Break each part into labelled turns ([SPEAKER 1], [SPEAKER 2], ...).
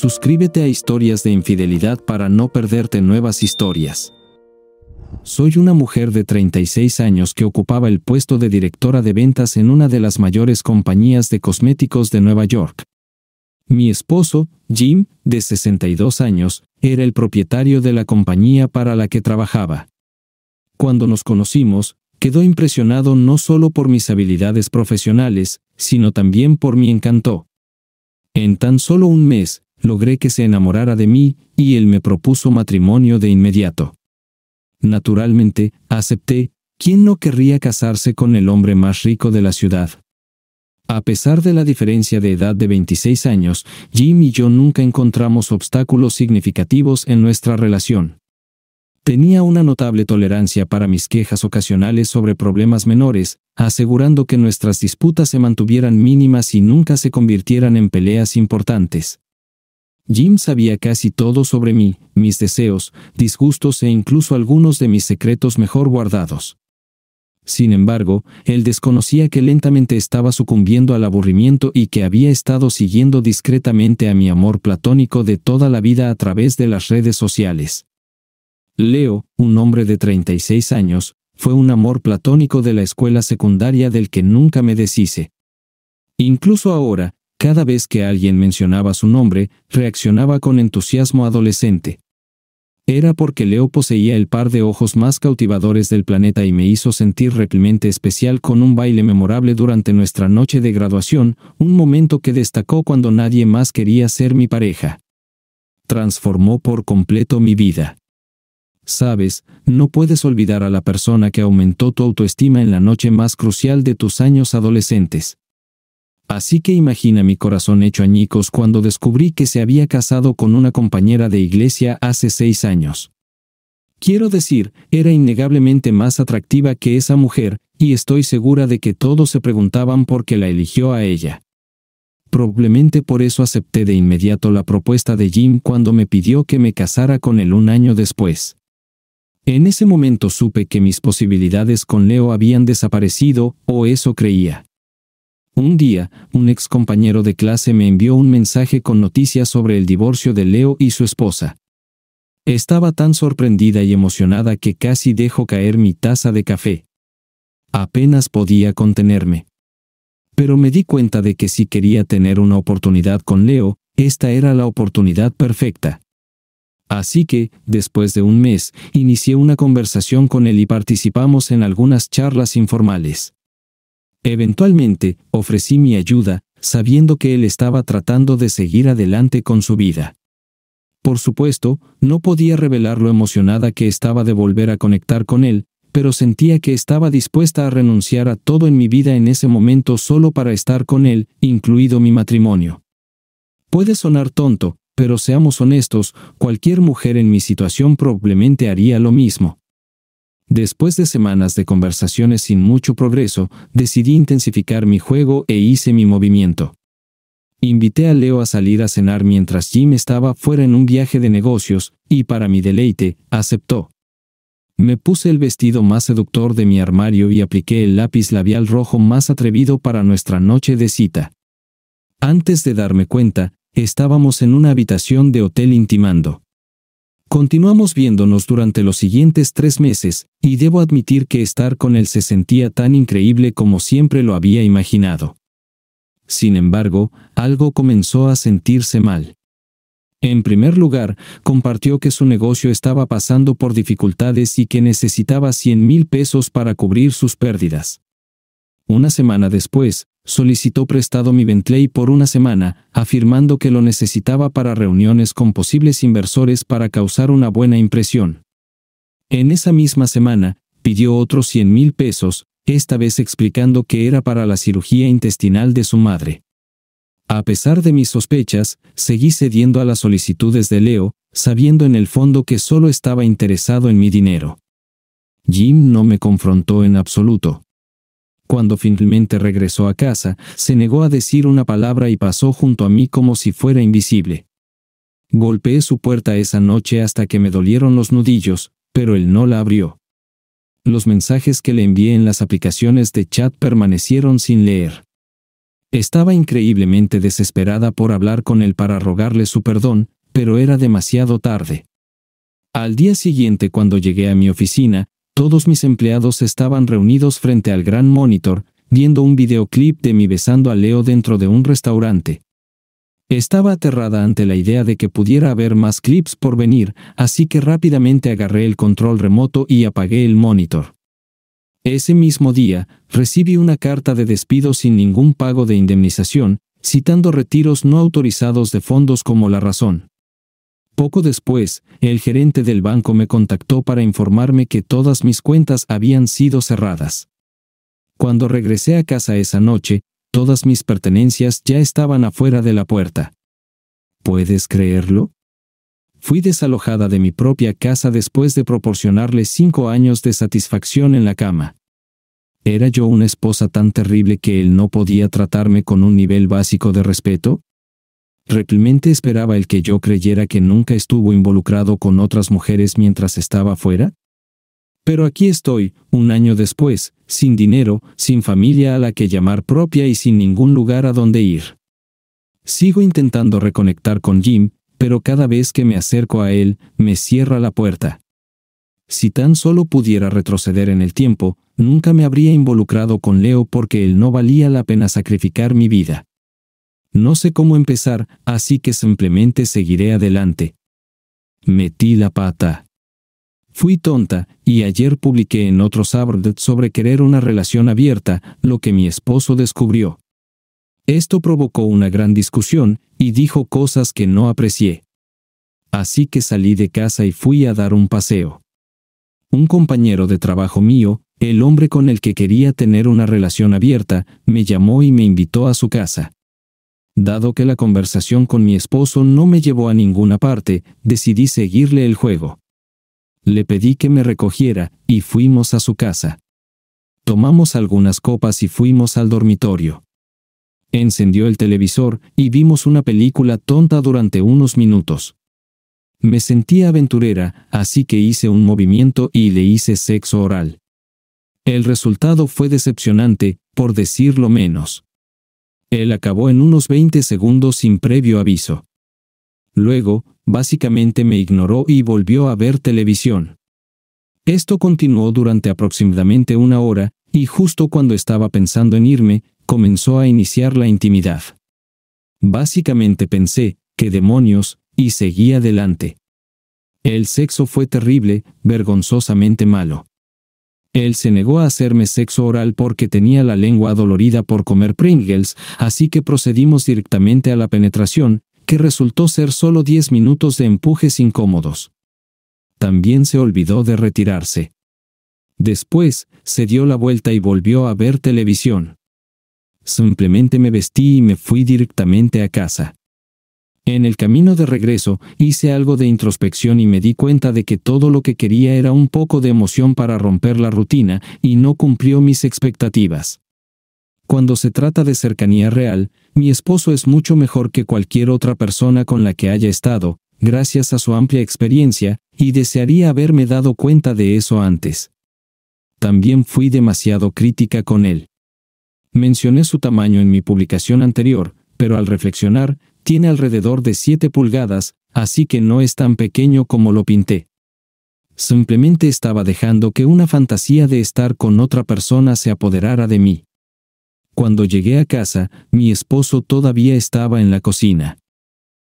[SPEAKER 1] Suscríbete a Historias de Infidelidad para no perderte nuevas historias. Soy una mujer de 36 años que ocupaba el puesto de directora de ventas en una de las mayores compañías de cosméticos de Nueva York. Mi esposo, Jim, de 62 años, era el propietario de la compañía para la que trabajaba. Cuando nos conocimos, quedó impresionado no solo por mis habilidades profesionales, sino también por mi encanto. En tan solo un mes, logré que se enamorara de mí, y él me propuso matrimonio de inmediato. Naturalmente, acepté, ¿quién no querría casarse con el hombre más rico de la ciudad? A pesar de la diferencia de edad de 26 años, Jim y yo nunca encontramos obstáculos significativos en nuestra relación. Tenía una notable tolerancia para mis quejas ocasionales sobre problemas menores, asegurando que nuestras disputas se mantuvieran mínimas y nunca se convirtieran en peleas importantes. Jim sabía casi todo sobre mí, mis deseos, disgustos e incluso algunos de mis secretos mejor guardados. Sin embargo, él desconocía que lentamente estaba sucumbiendo al aburrimiento y que había estado siguiendo discretamente a mi amor platónico de toda la vida a través de las redes sociales. Leo, un hombre de 36 años, fue un amor platónico de la escuela secundaria del que nunca me deshice. Incluso ahora, cada vez que alguien mencionaba su nombre, reaccionaba con entusiasmo adolescente. Era porque Leo poseía el par de ojos más cautivadores del planeta y me hizo sentir replemente especial con un baile memorable durante nuestra noche de graduación, un momento que destacó cuando nadie más quería ser mi pareja. Transformó por completo mi vida. Sabes, no puedes olvidar a la persona que aumentó tu autoestima en la noche más crucial de tus años adolescentes. Así que imagina mi corazón hecho añicos cuando descubrí que se había casado con una compañera de iglesia hace seis años. Quiero decir, era innegablemente más atractiva que esa mujer, y estoy segura de que todos se preguntaban por qué la eligió a ella. Probablemente por eso acepté de inmediato la propuesta de Jim cuando me pidió que me casara con él un año después. En ese momento supe que mis posibilidades con Leo habían desaparecido, o eso creía. Un día, un ex compañero de clase me envió un mensaje con noticias sobre el divorcio de Leo y su esposa. Estaba tan sorprendida y emocionada que casi dejo caer mi taza de café. Apenas podía contenerme. Pero me di cuenta de que si quería tener una oportunidad con Leo, esta era la oportunidad perfecta. Así que, después de un mes, inicié una conversación con él y participamos en algunas charlas informales. Eventualmente, ofrecí mi ayuda, sabiendo que él estaba tratando de seguir adelante con su vida. Por supuesto, no podía revelar lo emocionada que estaba de volver a conectar con él, pero sentía que estaba dispuesta a renunciar a todo en mi vida en ese momento solo para estar con él, incluido mi matrimonio. Puede sonar tonto, pero seamos honestos, cualquier mujer en mi situación probablemente haría lo mismo. Después de semanas de conversaciones sin mucho progreso, decidí intensificar mi juego e hice mi movimiento. Invité a Leo a salir a cenar mientras Jim estaba fuera en un viaje de negocios, y para mi deleite, aceptó. Me puse el vestido más seductor de mi armario y apliqué el lápiz labial rojo más atrevido para nuestra noche de cita. Antes de darme cuenta, estábamos en una habitación de hotel intimando. Continuamos viéndonos durante los siguientes tres meses, y debo admitir que estar con él se sentía tan increíble como siempre lo había imaginado. Sin embargo, algo comenzó a sentirse mal. En primer lugar, compartió que su negocio estaba pasando por dificultades y que necesitaba 100 mil pesos para cubrir sus pérdidas. Una semana después, solicitó prestado mi Bentley por una semana, afirmando que lo necesitaba para reuniones con posibles inversores para causar una buena impresión. En esa misma semana, pidió otros 100 mil pesos, esta vez explicando que era para la cirugía intestinal de su madre. A pesar de mis sospechas, seguí cediendo a las solicitudes de Leo, sabiendo en el fondo que solo estaba interesado en mi dinero. Jim no me confrontó en absoluto. Cuando finalmente regresó a casa, se negó a decir una palabra y pasó junto a mí como si fuera invisible. Golpeé su puerta esa noche hasta que me dolieron los nudillos, pero él no la abrió. Los mensajes que le envié en las aplicaciones de chat permanecieron sin leer. Estaba increíblemente desesperada por hablar con él para rogarle su perdón, pero era demasiado tarde. Al día siguiente cuando llegué a mi oficina, todos mis empleados estaban reunidos frente al gran monitor, viendo un videoclip de mi besando a Leo dentro de un restaurante. Estaba aterrada ante la idea de que pudiera haber más clips por venir, así que rápidamente agarré el control remoto y apagué el monitor. Ese mismo día, recibí una carta de despido sin ningún pago de indemnización, citando retiros no autorizados de fondos como la razón. Poco después, el gerente del banco me contactó para informarme que todas mis cuentas habían sido cerradas. Cuando regresé a casa esa noche, todas mis pertenencias ya estaban afuera de la puerta. ¿Puedes creerlo? Fui desalojada de mi propia casa después de proporcionarle cinco años de satisfacción en la cama. ¿Era yo una esposa tan terrible que él no podía tratarme con un nivel básico de respeto? ¿Realmente esperaba el que yo creyera que nunca estuvo involucrado con otras mujeres mientras estaba fuera? Pero aquí estoy, un año después, sin dinero, sin familia a la que llamar propia y sin ningún lugar a donde ir. Sigo intentando reconectar con Jim, pero cada vez que me acerco a él, me cierra la puerta. Si tan solo pudiera retroceder en el tiempo, nunca me habría involucrado con Leo porque él no valía la pena sacrificar mi vida. No sé cómo empezar, así que simplemente seguiré adelante. Metí la pata. Fui tonta, y ayer publiqué en otro subreddit sobre querer una relación abierta, lo que mi esposo descubrió. Esto provocó una gran discusión, y dijo cosas que no aprecié. Así que salí de casa y fui a dar un paseo. Un compañero de trabajo mío, el hombre con el que quería tener una relación abierta, me llamó y me invitó a su casa. Dado que la conversación con mi esposo no me llevó a ninguna parte, decidí seguirle el juego. Le pedí que me recogiera, y fuimos a su casa. Tomamos algunas copas y fuimos al dormitorio. Encendió el televisor, y vimos una película tonta durante unos minutos. Me sentí aventurera, así que hice un movimiento y le hice sexo oral. El resultado fue decepcionante, por decirlo menos. Él acabó en unos 20 segundos sin previo aviso. Luego, básicamente me ignoró y volvió a ver televisión. Esto continuó durante aproximadamente una hora, y justo cuando estaba pensando en irme, comenzó a iniciar la intimidad. Básicamente pensé, qué demonios, y seguí adelante. El sexo fue terrible, vergonzosamente malo. Él se negó a hacerme sexo oral porque tenía la lengua dolorida por comer Pringles, así que procedimos directamente a la penetración, que resultó ser solo 10 minutos de empujes incómodos. También se olvidó de retirarse. Después, se dio la vuelta y volvió a ver televisión. Simplemente me vestí y me fui directamente a casa. En el camino de regreso, hice algo de introspección y me di cuenta de que todo lo que quería era un poco de emoción para romper la rutina, y no cumplió mis expectativas. Cuando se trata de cercanía real, mi esposo es mucho mejor que cualquier otra persona con la que haya estado, gracias a su amplia experiencia, y desearía haberme dado cuenta de eso antes. También fui demasiado crítica con él. Mencioné su tamaño en mi publicación anterior, pero al reflexionar, tiene alrededor de 7 pulgadas, así que no es tan pequeño como lo pinté. Simplemente estaba dejando que una fantasía de estar con otra persona se apoderara de mí. Cuando llegué a casa, mi esposo todavía estaba en la cocina.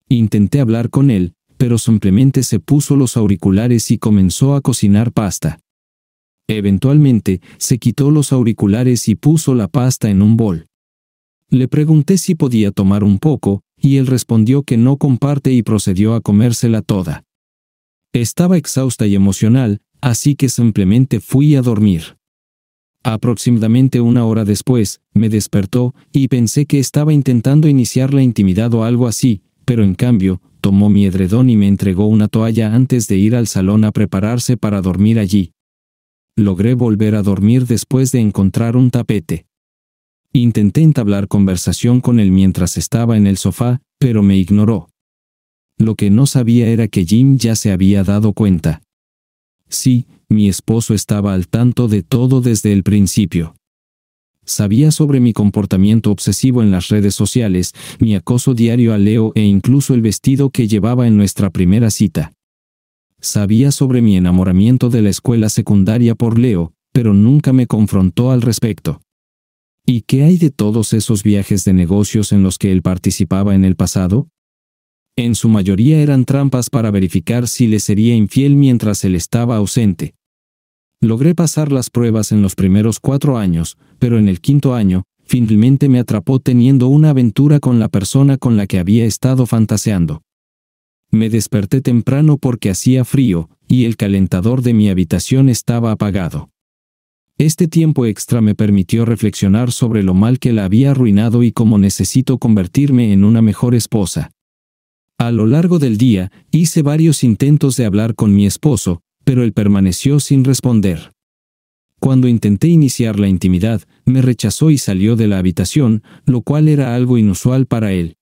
[SPEAKER 1] Intenté hablar con él, pero simplemente se puso los auriculares y comenzó a cocinar pasta. Eventualmente, se quitó los auriculares y puso la pasta en un bol. Le pregunté si podía tomar un poco, y él respondió que no comparte y procedió a comérsela toda. Estaba exhausta y emocional, así que simplemente fui a dormir. Aproximadamente una hora después, me despertó, y pensé que estaba intentando iniciar la intimidad o algo así, pero en cambio, tomó mi edredón y me entregó una toalla antes de ir al salón a prepararse para dormir allí. Logré volver a dormir después de encontrar un tapete. Intenté entablar conversación con él mientras estaba en el sofá, pero me ignoró. Lo que no sabía era que Jim ya se había dado cuenta. Sí, mi esposo estaba al tanto de todo desde el principio. Sabía sobre mi comportamiento obsesivo en las redes sociales, mi acoso diario a Leo e incluso el vestido que llevaba en nuestra primera cita. Sabía sobre mi enamoramiento de la escuela secundaria por Leo, pero nunca me confrontó al respecto. ¿Y qué hay de todos esos viajes de negocios en los que él participaba en el pasado? En su mayoría eran trampas para verificar si le sería infiel mientras él estaba ausente. Logré pasar las pruebas en los primeros cuatro años, pero en el quinto año, finalmente me atrapó teniendo una aventura con la persona con la que había estado fantaseando. Me desperté temprano porque hacía frío, y el calentador de mi habitación estaba apagado. Este tiempo extra me permitió reflexionar sobre lo mal que la había arruinado y cómo necesito convertirme en una mejor esposa. A lo largo del día, hice varios intentos de hablar con mi esposo, pero él permaneció sin responder. Cuando intenté iniciar la intimidad, me rechazó y salió de la habitación, lo cual era algo inusual para él.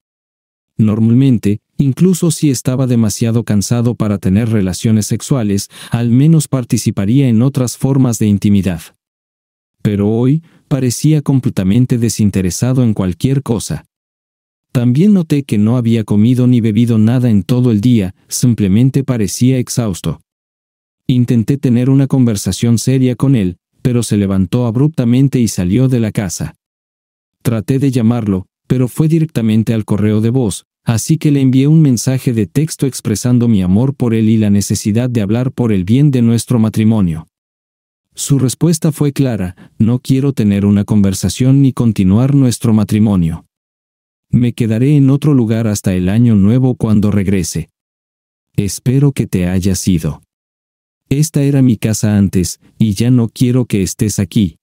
[SPEAKER 1] Normalmente, incluso si estaba demasiado cansado para tener relaciones sexuales, al menos participaría en otras formas de intimidad pero hoy parecía completamente desinteresado en cualquier cosa. También noté que no había comido ni bebido nada en todo el día, simplemente parecía exhausto. Intenté tener una conversación seria con él, pero se levantó abruptamente y salió de la casa. Traté de llamarlo, pero fue directamente al correo de voz, así que le envié un mensaje de texto expresando mi amor por él y la necesidad de hablar por el bien de nuestro matrimonio. Su respuesta fue clara, no quiero tener una conversación ni continuar nuestro matrimonio. Me quedaré en otro lugar hasta el año nuevo cuando regrese. Espero que te haya sido. Esta era mi casa antes, y ya no quiero que estés aquí.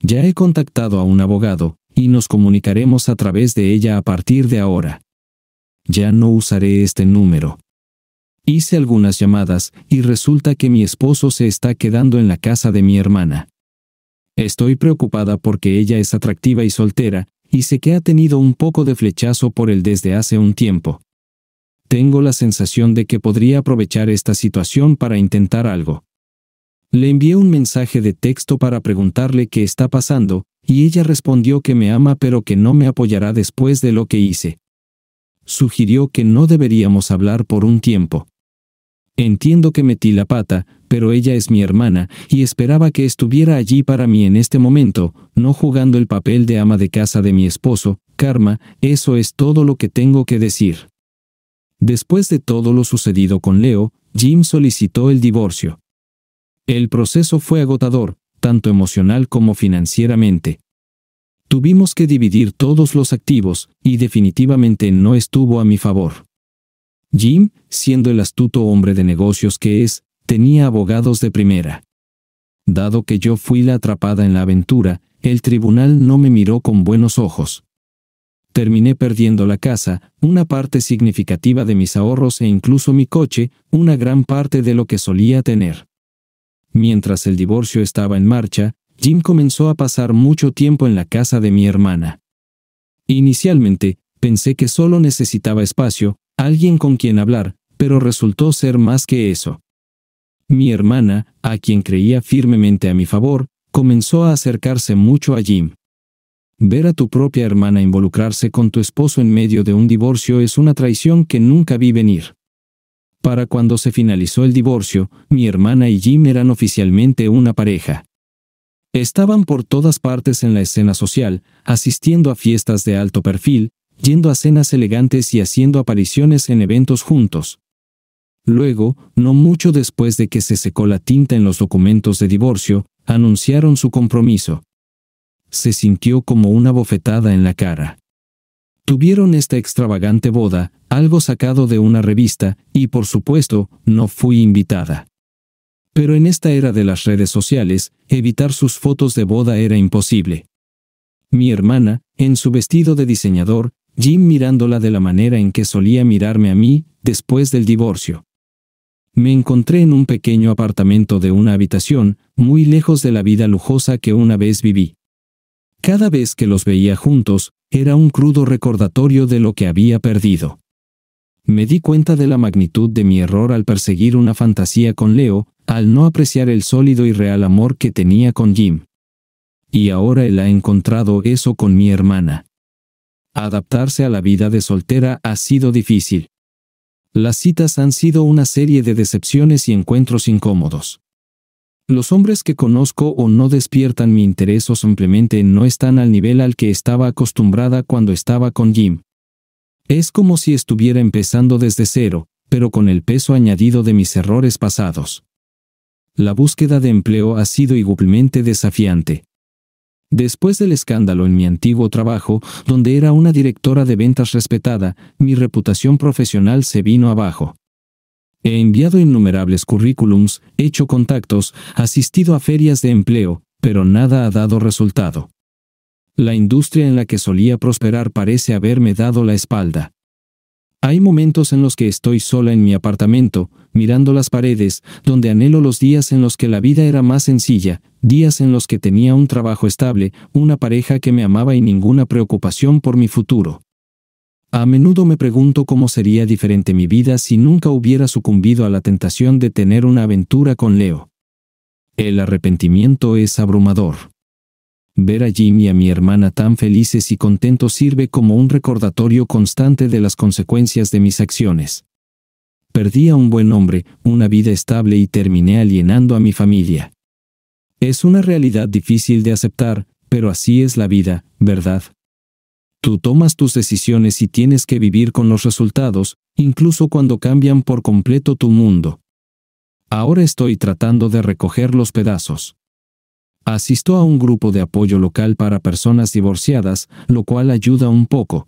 [SPEAKER 1] Ya he contactado a un abogado, y nos comunicaremos a través de ella a partir de ahora. Ya no usaré este número. Hice algunas llamadas y resulta que mi esposo se está quedando en la casa de mi hermana. Estoy preocupada porque ella es atractiva y soltera, y sé que ha tenido un poco de flechazo por él desde hace un tiempo. Tengo la sensación de que podría aprovechar esta situación para intentar algo. Le envié un mensaje de texto para preguntarle qué está pasando, y ella respondió que me ama pero que no me apoyará después de lo que hice. Sugirió que no deberíamos hablar por un tiempo. Entiendo que metí la pata, pero ella es mi hermana, y esperaba que estuviera allí para mí en este momento, no jugando el papel de ama de casa de mi esposo, Karma, eso es todo lo que tengo que decir. Después de todo lo sucedido con Leo, Jim solicitó el divorcio. El proceso fue agotador, tanto emocional como financieramente. Tuvimos que dividir todos los activos, y definitivamente no estuvo a mi favor. Jim, siendo el astuto hombre de negocios que es, tenía abogados de primera. Dado que yo fui la atrapada en la aventura, el tribunal no me miró con buenos ojos. Terminé perdiendo la casa, una parte significativa de mis ahorros e incluso mi coche, una gran parte de lo que solía tener. Mientras el divorcio estaba en marcha, Jim comenzó a pasar mucho tiempo en la casa de mi hermana. Inicialmente, pensé que solo necesitaba espacio, alguien con quien hablar, pero resultó ser más que eso. Mi hermana, a quien creía firmemente a mi favor, comenzó a acercarse mucho a Jim. Ver a tu propia hermana involucrarse con tu esposo en medio de un divorcio es una traición que nunca vi venir. Para cuando se finalizó el divorcio, mi hermana y Jim eran oficialmente una pareja. Estaban por todas partes en la escena social, asistiendo a fiestas de alto perfil, yendo a cenas elegantes y haciendo apariciones en eventos juntos. Luego, no mucho después de que se secó la tinta en los documentos de divorcio, anunciaron su compromiso. Se sintió como una bofetada en la cara. Tuvieron esta extravagante boda, algo sacado de una revista, y por supuesto, no fui invitada. Pero en esta era de las redes sociales, evitar sus fotos de boda era imposible. Mi hermana, en su vestido de diseñador, Jim mirándola de la manera en que solía mirarme a mí, después del divorcio. Me encontré en un pequeño apartamento de una habitación, muy lejos de la vida lujosa que una vez viví. Cada vez que los veía juntos, era un crudo recordatorio de lo que había perdido. Me di cuenta de la magnitud de mi error al perseguir una fantasía con Leo, al no apreciar el sólido y real amor que tenía con Jim. Y ahora él ha encontrado eso con mi hermana adaptarse a la vida de soltera ha sido difícil. Las citas han sido una serie de decepciones y encuentros incómodos. Los hombres que conozco o no despiertan mi interés o simplemente no están al nivel al que estaba acostumbrada cuando estaba con Jim. Es como si estuviera empezando desde cero, pero con el peso añadido de mis errores pasados. La búsqueda de empleo ha sido igualmente desafiante. Después del escándalo en mi antiguo trabajo, donde era una directora de ventas respetada, mi reputación profesional se vino abajo. He enviado innumerables currículums, hecho contactos, asistido a ferias de empleo, pero nada ha dado resultado. La industria en la que solía prosperar parece haberme dado la espalda. Hay momentos en los que estoy sola en mi apartamento, mirando las paredes, donde anhelo los días en los que la vida era más sencilla, días en los que tenía un trabajo estable, una pareja que me amaba y ninguna preocupación por mi futuro. A menudo me pregunto cómo sería diferente mi vida si nunca hubiera sucumbido a la tentación de tener una aventura con Leo. El arrepentimiento es abrumador. Ver a Jim y a mi hermana tan felices y contentos sirve como un recordatorio constante de las consecuencias de mis acciones. Perdí a un buen hombre, una vida estable y terminé alienando a mi familia. Es una realidad difícil de aceptar, pero así es la vida, ¿verdad? Tú tomas tus decisiones y tienes que vivir con los resultados, incluso cuando cambian por completo tu mundo. Ahora estoy tratando de recoger los pedazos asisto a un grupo de apoyo local para personas divorciadas, lo cual ayuda un poco.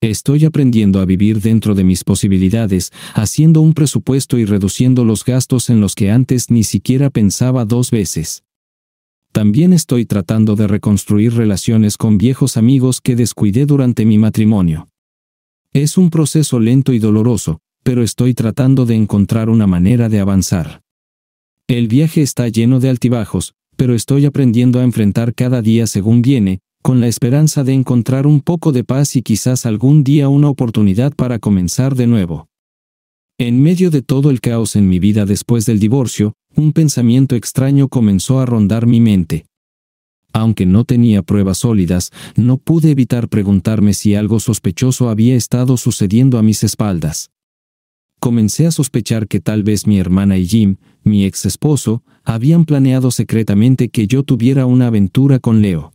[SPEAKER 1] Estoy aprendiendo a vivir dentro de mis posibilidades, haciendo un presupuesto y reduciendo los gastos en los que antes ni siquiera pensaba dos veces. También estoy tratando de reconstruir relaciones con viejos amigos que descuidé durante mi matrimonio. Es un proceso lento y doloroso, pero estoy tratando de encontrar una manera de avanzar. El viaje está lleno de altibajos, pero estoy aprendiendo a enfrentar cada día según viene, con la esperanza de encontrar un poco de paz y quizás algún día una oportunidad para comenzar de nuevo. En medio de todo el caos en mi vida después del divorcio, un pensamiento extraño comenzó a rondar mi mente. Aunque no tenía pruebas sólidas, no pude evitar preguntarme si algo sospechoso había estado sucediendo a mis espaldas. Comencé a sospechar que tal vez mi hermana y Jim, mi ex esposo, habían planeado secretamente que yo tuviera una aventura con Leo.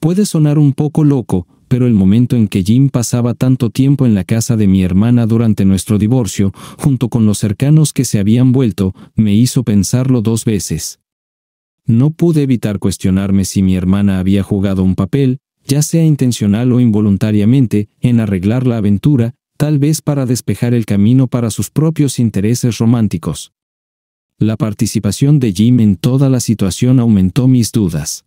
[SPEAKER 1] Puede sonar un poco loco, pero el momento en que Jim pasaba tanto tiempo en la casa de mi hermana durante nuestro divorcio, junto con los cercanos que se habían vuelto, me hizo pensarlo dos veces. No pude evitar cuestionarme si mi hermana había jugado un papel, ya sea intencional o involuntariamente, en arreglar la aventura, tal vez para despejar el camino para sus propios intereses románticos. La participación de Jim en toda la situación aumentó mis dudas.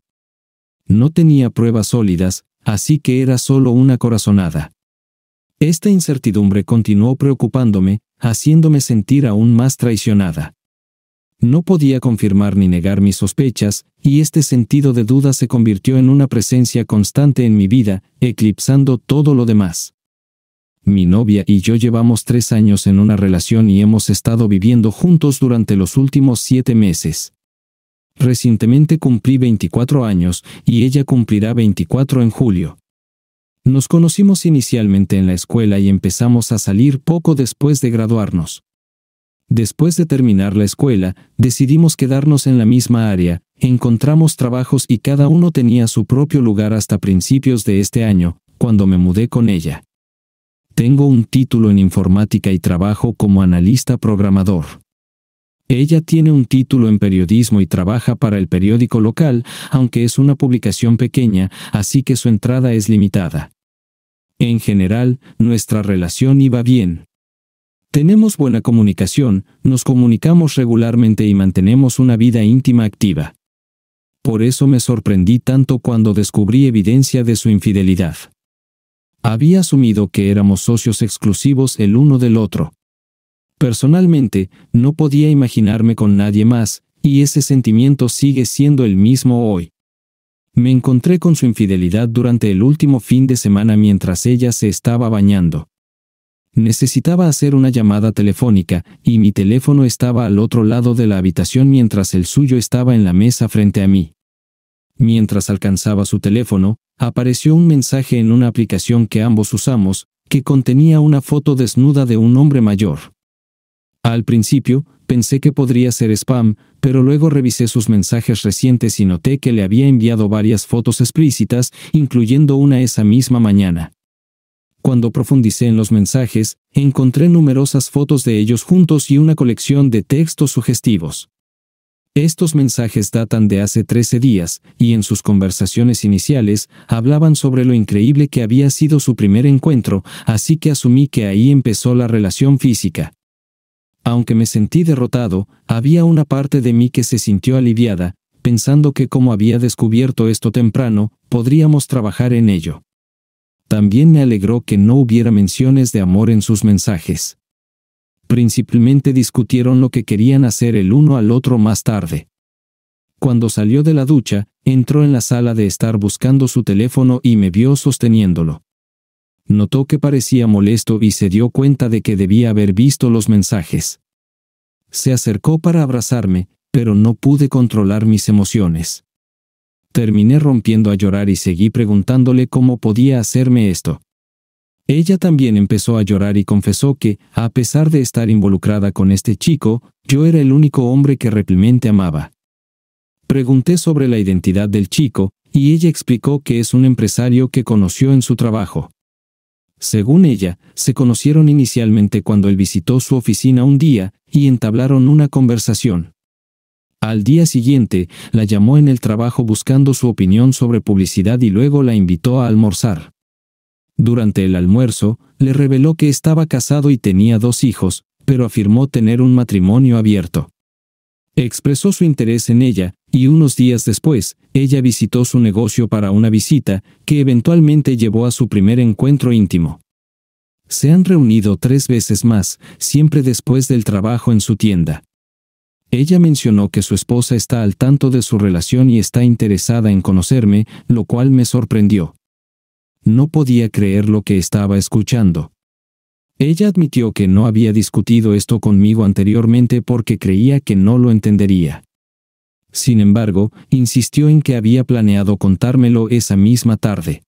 [SPEAKER 1] No tenía pruebas sólidas, así que era solo una corazonada. Esta incertidumbre continuó preocupándome, haciéndome sentir aún más traicionada. No podía confirmar ni negar mis sospechas, y este sentido de duda se convirtió en una presencia constante en mi vida, eclipsando todo lo demás. Mi novia y yo llevamos tres años en una relación y hemos estado viviendo juntos durante los últimos siete meses. Recientemente cumplí 24 años y ella cumplirá 24 en julio. Nos conocimos inicialmente en la escuela y empezamos a salir poco después de graduarnos. Después de terminar la escuela, decidimos quedarnos en la misma área, encontramos trabajos y cada uno tenía su propio lugar hasta principios de este año, cuando me mudé con ella. Tengo un título en informática y trabajo como analista programador. Ella tiene un título en periodismo y trabaja para el periódico local, aunque es una publicación pequeña, así que su entrada es limitada. En general, nuestra relación iba bien. Tenemos buena comunicación, nos comunicamos regularmente y mantenemos una vida íntima activa. Por eso me sorprendí tanto cuando descubrí evidencia de su infidelidad. Había asumido que éramos socios exclusivos el uno del otro. Personalmente, no podía imaginarme con nadie más, y ese sentimiento sigue siendo el mismo hoy. Me encontré con su infidelidad durante el último fin de semana mientras ella se estaba bañando. Necesitaba hacer una llamada telefónica, y mi teléfono estaba al otro lado de la habitación mientras el suyo estaba en la mesa frente a mí. Mientras alcanzaba su teléfono, apareció un mensaje en una aplicación que ambos usamos, que contenía una foto desnuda de un hombre mayor. Al principio, pensé que podría ser spam, pero luego revisé sus mensajes recientes y noté que le había enviado varias fotos explícitas, incluyendo una esa misma mañana. Cuando profundicé en los mensajes, encontré numerosas fotos de ellos juntos y una colección de textos sugestivos. Estos mensajes datan de hace 13 días, y en sus conversaciones iniciales hablaban sobre lo increíble que había sido su primer encuentro, así que asumí que ahí empezó la relación física. Aunque me sentí derrotado, había una parte de mí que se sintió aliviada, pensando que como había descubierto esto temprano, podríamos trabajar en ello. También me alegró que no hubiera menciones de amor en sus mensajes principalmente discutieron lo que querían hacer el uno al otro más tarde. Cuando salió de la ducha, entró en la sala de estar buscando su teléfono y me vio sosteniéndolo. Notó que parecía molesto y se dio cuenta de que debía haber visto los mensajes. Se acercó para abrazarme, pero no pude controlar mis emociones. Terminé rompiendo a llorar y seguí preguntándole cómo podía hacerme esto. Ella también empezó a llorar y confesó que, a pesar de estar involucrada con este chico, yo era el único hombre que realmente amaba. Pregunté sobre la identidad del chico, y ella explicó que es un empresario que conoció en su trabajo. Según ella, se conocieron inicialmente cuando él visitó su oficina un día, y entablaron una conversación. Al día siguiente, la llamó en el trabajo buscando su opinión sobre publicidad y luego la invitó a almorzar. Durante el almuerzo, le reveló que estaba casado y tenía dos hijos, pero afirmó tener un matrimonio abierto. Expresó su interés en ella, y unos días después, ella visitó su negocio para una visita, que eventualmente llevó a su primer encuentro íntimo. Se han reunido tres veces más, siempre después del trabajo en su tienda. Ella mencionó que su esposa está al tanto de su relación y está interesada en conocerme, lo cual me sorprendió no podía creer lo que estaba escuchando. Ella admitió que no había discutido esto conmigo anteriormente porque creía que no lo entendería. Sin embargo, insistió en que había planeado contármelo esa misma tarde.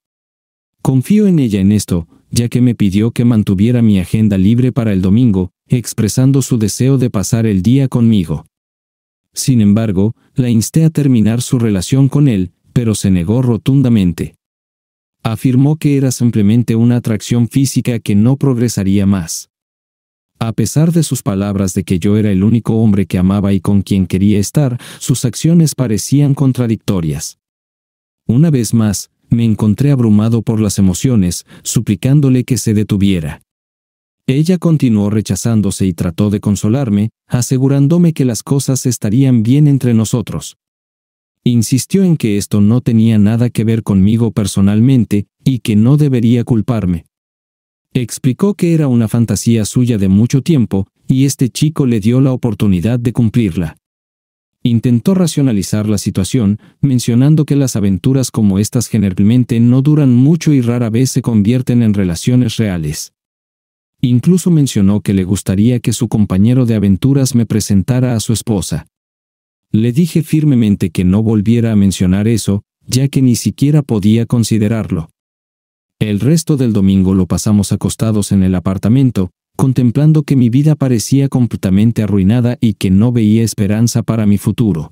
[SPEAKER 1] Confío en ella en esto, ya que me pidió que mantuviera mi agenda libre para el domingo, expresando su deseo de pasar el día conmigo. Sin embargo, la insté a terminar su relación con él, pero se negó rotundamente. Afirmó que era simplemente una atracción física que no progresaría más. A pesar de sus palabras de que yo era el único hombre que amaba y con quien quería estar, sus acciones parecían contradictorias. Una vez más, me encontré abrumado por las emociones, suplicándole que se detuviera. Ella continuó rechazándose y trató de consolarme, asegurándome que las cosas estarían bien entre nosotros. Insistió en que esto no tenía nada que ver conmigo personalmente y que no debería culparme. Explicó que era una fantasía suya de mucho tiempo, y este chico le dio la oportunidad de cumplirla. Intentó racionalizar la situación, mencionando que las aventuras como estas generalmente no duran mucho y rara vez se convierten en relaciones reales. Incluso mencionó que le gustaría que su compañero de aventuras me presentara a su esposa. Le dije firmemente que no volviera a mencionar eso, ya que ni siquiera podía considerarlo. El resto del domingo lo pasamos acostados en el apartamento, contemplando que mi vida parecía completamente arruinada y que no veía esperanza para mi futuro.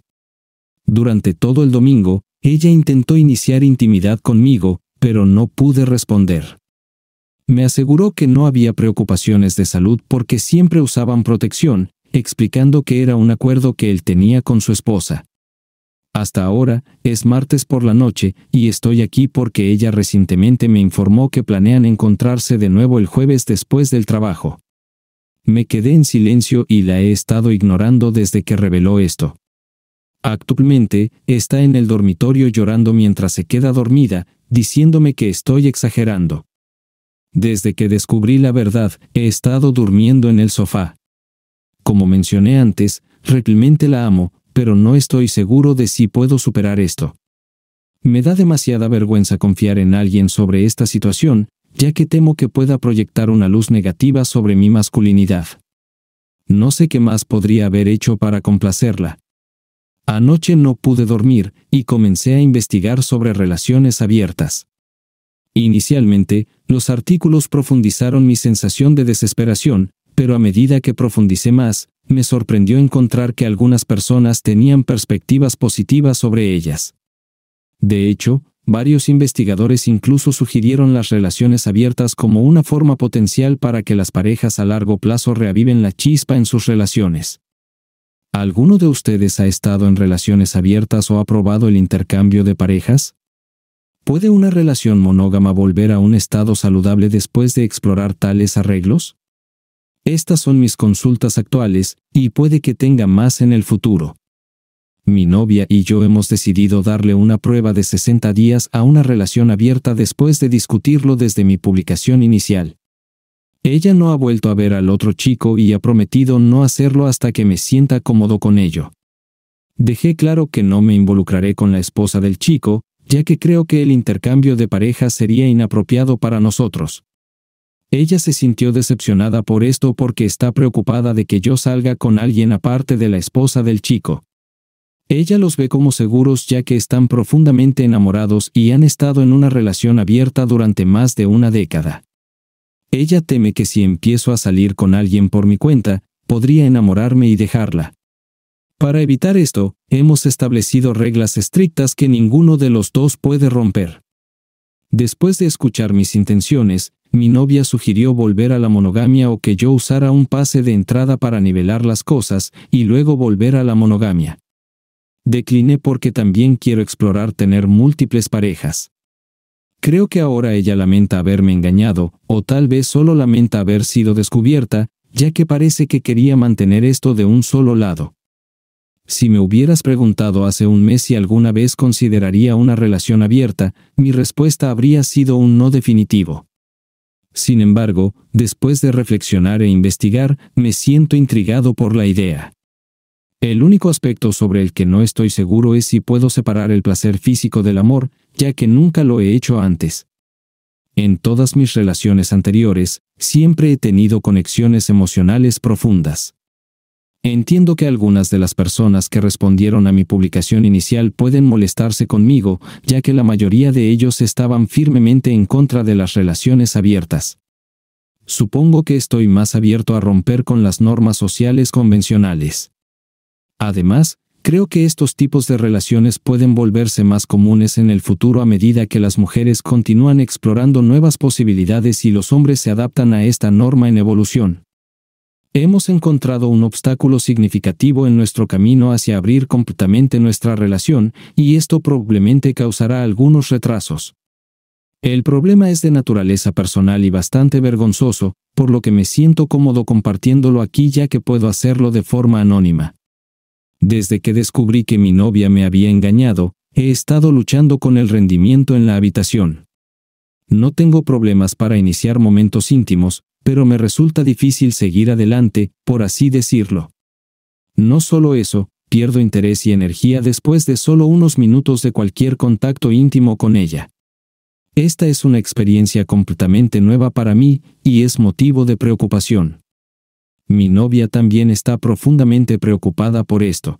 [SPEAKER 1] Durante todo el domingo, ella intentó iniciar intimidad conmigo, pero no pude responder. Me aseguró que no había preocupaciones de salud porque siempre usaban protección, explicando que era un acuerdo que él tenía con su esposa. Hasta ahora, es martes por la noche, y estoy aquí porque ella recientemente me informó que planean encontrarse de nuevo el jueves después del trabajo. Me quedé en silencio y la he estado ignorando desde que reveló esto. Actualmente, está en el dormitorio llorando mientras se queda dormida, diciéndome que estoy exagerando. Desde que descubrí la verdad, he estado durmiendo en el sofá. Como mencioné antes, realmente la amo, pero no estoy seguro de si puedo superar esto. Me da demasiada vergüenza confiar en alguien sobre esta situación, ya que temo que pueda proyectar una luz negativa sobre mi masculinidad. No sé qué más podría haber hecho para complacerla. Anoche no pude dormir y comencé a investigar sobre relaciones abiertas. Inicialmente, los artículos profundizaron mi sensación de desesperación, pero a medida que profundicé más, me sorprendió encontrar que algunas personas tenían perspectivas positivas sobre ellas. De hecho, varios investigadores incluso sugirieron las relaciones abiertas como una forma potencial para que las parejas a largo plazo reaviven la chispa en sus relaciones. ¿Alguno de ustedes ha estado en relaciones abiertas o ha probado el intercambio de parejas? ¿Puede una relación monógama volver a un estado saludable después de explorar tales arreglos? Estas son mis consultas actuales, y puede que tenga más en el futuro. Mi novia y yo hemos decidido darle una prueba de 60 días a una relación abierta después de discutirlo desde mi publicación inicial. Ella no ha vuelto a ver al otro chico y ha prometido no hacerlo hasta que me sienta cómodo con ello. Dejé claro que no me involucraré con la esposa del chico, ya que creo que el intercambio de parejas sería inapropiado para nosotros. Ella se sintió decepcionada por esto porque está preocupada de que yo salga con alguien aparte de la esposa del chico. Ella los ve como seguros ya que están profundamente enamorados y han estado en una relación abierta durante más de una década. Ella teme que si empiezo a salir con alguien por mi cuenta, podría enamorarme y dejarla. Para evitar esto, hemos establecido reglas estrictas que ninguno de los dos puede romper. Después de escuchar mis intenciones, mi novia sugirió volver a la monogamia o que yo usara un pase de entrada para nivelar las cosas y luego volver a la monogamia. Decliné porque también quiero explorar tener múltiples parejas. Creo que ahora ella lamenta haberme engañado, o tal vez solo lamenta haber sido descubierta, ya que parece que quería mantener esto de un solo lado. Si me hubieras preguntado hace un mes si alguna vez consideraría una relación abierta, mi respuesta habría sido un no definitivo. Sin embargo, después de reflexionar e investigar, me siento intrigado por la idea. El único aspecto sobre el que no estoy seguro es si puedo separar el placer físico del amor, ya que nunca lo he hecho antes. En todas mis relaciones anteriores, siempre he tenido conexiones emocionales profundas. Entiendo que algunas de las personas que respondieron a mi publicación inicial pueden molestarse conmigo, ya que la mayoría de ellos estaban firmemente en contra de las relaciones abiertas. Supongo que estoy más abierto a romper con las normas sociales convencionales. Además, creo que estos tipos de relaciones pueden volverse más comunes en el futuro a medida que las mujeres continúan explorando nuevas posibilidades y los hombres se adaptan a esta norma en evolución hemos encontrado un obstáculo significativo en nuestro camino hacia abrir completamente nuestra relación, y esto probablemente causará algunos retrasos. El problema es de naturaleza personal y bastante vergonzoso, por lo que me siento cómodo compartiéndolo aquí ya que puedo hacerlo de forma anónima. Desde que descubrí que mi novia me había engañado, he estado luchando con el rendimiento en la habitación. No tengo problemas para iniciar momentos íntimos, pero me resulta difícil seguir adelante, por así decirlo. No solo eso, pierdo interés y energía después de solo unos minutos de cualquier contacto íntimo con ella. Esta es una experiencia completamente nueva para mí, y es motivo de preocupación. Mi novia también está profundamente preocupada por esto.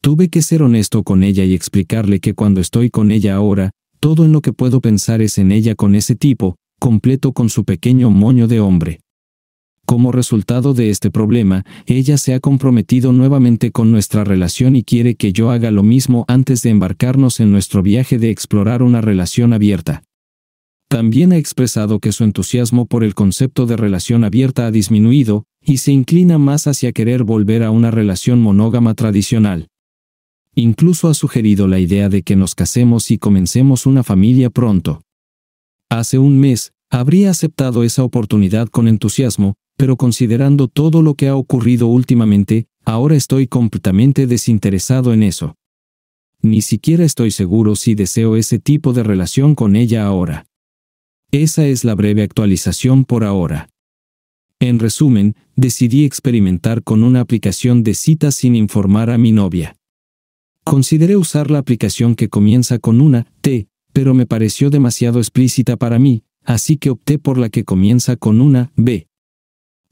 [SPEAKER 1] Tuve que ser honesto con ella y explicarle que cuando estoy con ella ahora, todo en lo que puedo pensar es en ella con ese tipo, completo con su pequeño moño de hombre. Como resultado de este problema, ella se ha comprometido nuevamente con nuestra relación y quiere que yo haga lo mismo antes de embarcarnos en nuestro viaje de explorar una relación abierta. También ha expresado que su entusiasmo por el concepto de relación abierta ha disminuido, y se inclina más hacia querer volver a una relación monógama tradicional. Incluso ha sugerido la idea de que nos casemos y comencemos una familia pronto. Hace un mes, habría aceptado esa oportunidad con entusiasmo, pero considerando todo lo que ha ocurrido últimamente, ahora estoy completamente desinteresado en eso. Ni siquiera estoy seguro si deseo ese tipo de relación con ella ahora. Esa es la breve actualización por ahora. En resumen, decidí experimentar con una aplicación de citas sin informar a mi novia. Consideré usar la aplicación que comienza con una T, pero me pareció demasiado explícita para mí, así que opté por la que comienza con una B.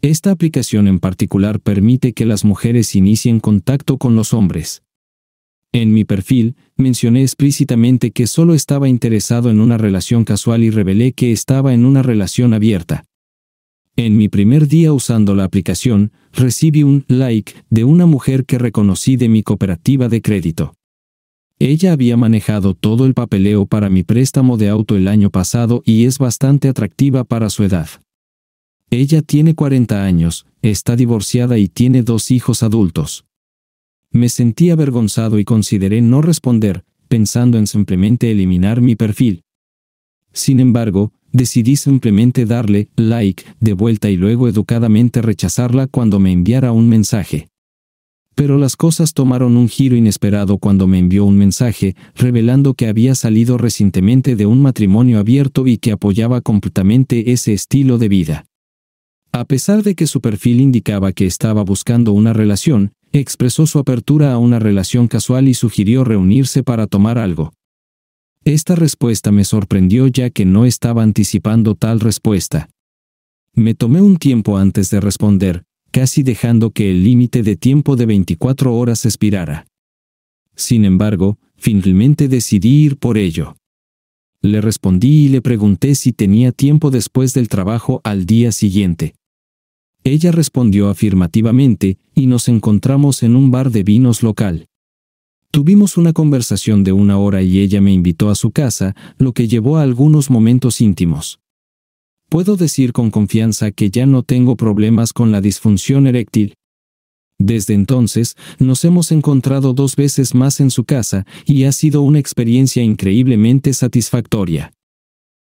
[SPEAKER 1] Esta aplicación en particular permite que las mujeres inicien contacto con los hombres. En mi perfil, mencioné explícitamente que solo estaba interesado en una relación casual y revelé que estaba en una relación abierta. En mi primer día usando la aplicación, recibí un like de una mujer que reconocí de mi cooperativa de crédito. Ella había manejado todo el papeleo para mi préstamo de auto el año pasado y es bastante atractiva para su edad. Ella tiene 40 años, está divorciada y tiene dos hijos adultos. Me sentí avergonzado y consideré no responder, pensando en simplemente eliminar mi perfil. Sin embargo, decidí simplemente darle like de vuelta y luego educadamente rechazarla cuando me enviara un mensaje. Pero las cosas tomaron un giro inesperado cuando me envió un mensaje revelando que había salido recientemente de un matrimonio abierto y que apoyaba completamente ese estilo de vida. A pesar de que su perfil indicaba que estaba buscando una relación, expresó su apertura a una relación casual y sugirió reunirse para tomar algo. Esta respuesta me sorprendió ya que no estaba anticipando tal respuesta. Me tomé un tiempo antes de responder, casi dejando que el límite de tiempo de 24 horas expirara. Sin embargo, finalmente decidí ir por ello. Le respondí y le pregunté si tenía tiempo después del trabajo al día siguiente. Ella respondió afirmativamente y nos encontramos en un bar de vinos local. Tuvimos una conversación de una hora y ella me invitó a su casa, lo que llevó a algunos momentos íntimos puedo decir con confianza que ya no tengo problemas con la disfunción eréctil. Desde entonces, nos hemos encontrado dos veces más en su casa y ha sido una experiencia increíblemente satisfactoria.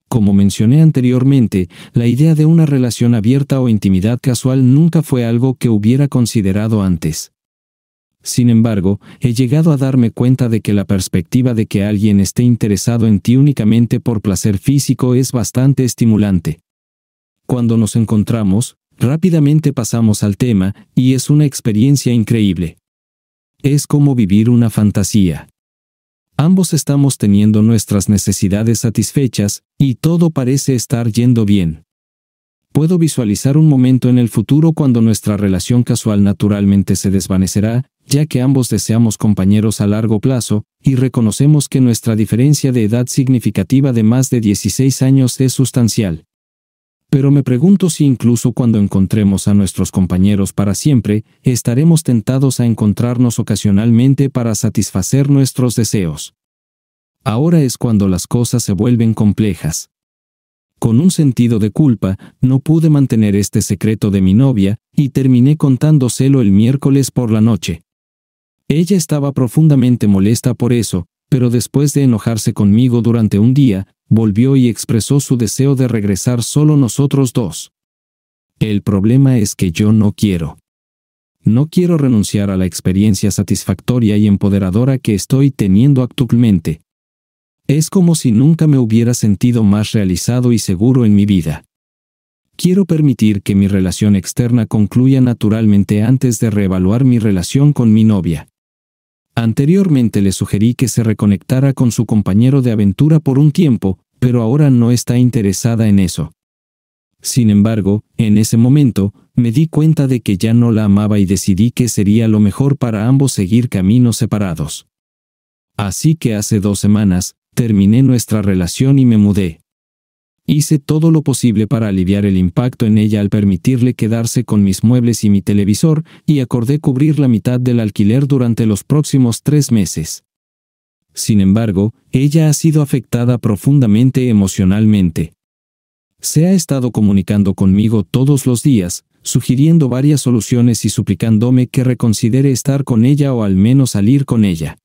[SPEAKER 1] Como mencioné anteriormente, la idea de una relación abierta o intimidad casual nunca fue algo que hubiera considerado antes. Sin embargo, he llegado a darme cuenta de que la perspectiva de que alguien esté interesado en ti únicamente por placer físico es bastante estimulante cuando nos encontramos, rápidamente pasamos al tema, y es una experiencia increíble. Es como vivir una fantasía. Ambos estamos teniendo nuestras necesidades satisfechas, y todo parece estar yendo bien. Puedo visualizar un momento en el futuro cuando nuestra relación casual naturalmente se desvanecerá, ya que ambos deseamos compañeros a largo plazo, y reconocemos que nuestra diferencia de edad significativa de más de 16 años es sustancial. Pero me pregunto si incluso cuando encontremos a nuestros compañeros para siempre, estaremos tentados a encontrarnos ocasionalmente para satisfacer nuestros deseos. Ahora es cuando las cosas se vuelven complejas. Con un sentido de culpa, no pude mantener este secreto de mi novia, y terminé contándoselo el miércoles por la noche. Ella estaba profundamente molesta por eso, pero después de enojarse conmigo durante un día, volvió y expresó su deseo de regresar solo nosotros dos. El problema es que yo no quiero. No quiero renunciar a la experiencia satisfactoria y empoderadora que estoy teniendo actualmente. Es como si nunca me hubiera sentido más realizado y seguro en mi vida. Quiero permitir que mi relación externa concluya naturalmente antes de reevaluar mi relación con mi novia. Anteriormente le sugerí que se reconectara con su compañero de aventura por un tiempo, pero ahora no está interesada en eso. Sin embargo, en ese momento, me di cuenta de que ya no la amaba y decidí que sería lo mejor para ambos seguir caminos separados. Así que hace dos semanas, terminé nuestra relación y me mudé. Hice todo lo posible para aliviar el impacto en ella al permitirle quedarse con mis muebles y mi televisor, y acordé cubrir la mitad del alquiler durante los próximos tres meses. Sin embargo, ella ha sido afectada profundamente emocionalmente. Se ha estado comunicando conmigo todos los días, sugiriendo varias soluciones y suplicándome que reconsidere estar con ella o al menos salir con ella.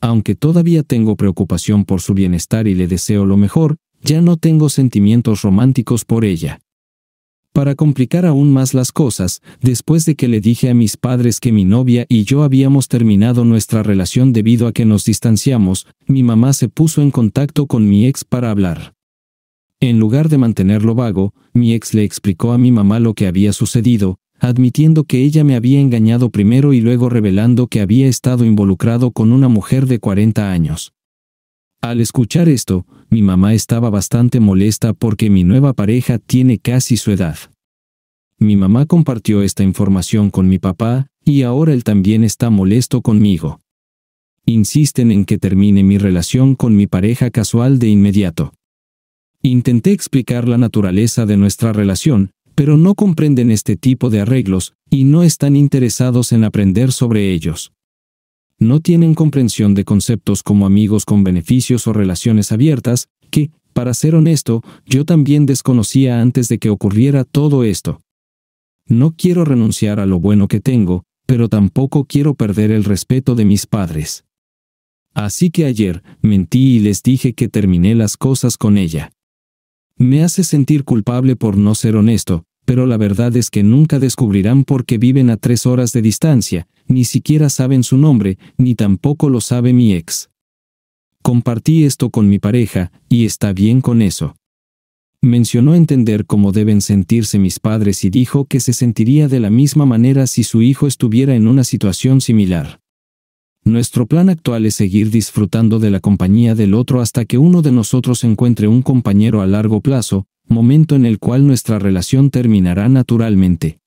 [SPEAKER 1] Aunque todavía tengo preocupación por su bienestar y le deseo lo mejor, ya no tengo sentimientos románticos por ella. Para complicar aún más las cosas, después de que le dije a mis padres que mi novia y yo habíamos terminado nuestra relación debido a que nos distanciamos, mi mamá se puso en contacto con mi ex para hablar. En lugar de mantenerlo vago, mi ex le explicó a mi mamá lo que había sucedido, admitiendo que ella me había engañado primero y luego revelando que había estado involucrado con una mujer de 40 años. Al escuchar esto, mi mamá estaba bastante molesta porque mi nueva pareja tiene casi su edad. Mi mamá compartió esta información con mi papá, y ahora él también está molesto conmigo. Insisten en que termine mi relación con mi pareja casual de inmediato. Intenté explicar la naturaleza de nuestra relación, pero no comprenden este tipo de arreglos, y no están interesados en aprender sobre ellos no tienen comprensión de conceptos como amigos con beneficios o relaciones abiertas, que, para ser honesto, yo también desconocía antes de que ocurriera todo esto. No quiero renunciar a lo bueno que tengo, pero tampoco quiero perder el respeto de mis padres. Así que ayer, mentí y les dije que terminé las cosas con ella. Me hace sentir culpable por no ser honesto, pero la verdad es que nunca descubrirán por qué viven a tres horas de distancia, ni siquiera saben su nombre, ni tampoco lo sabe mi ex. Compartí esto con mi pareja, y está bien con eso. Mencionó entender cómo deben sentirse mis padres y dijo que se sentiría de la misma manera si su hijo estuviera en una situación similar. Nuestro plan actual es seguir disfrutando de la compañía del otro hasta que uno de nosotros encuentre un compañero a largo plazo, momento en el cual nuestra relación terminará naturalmente.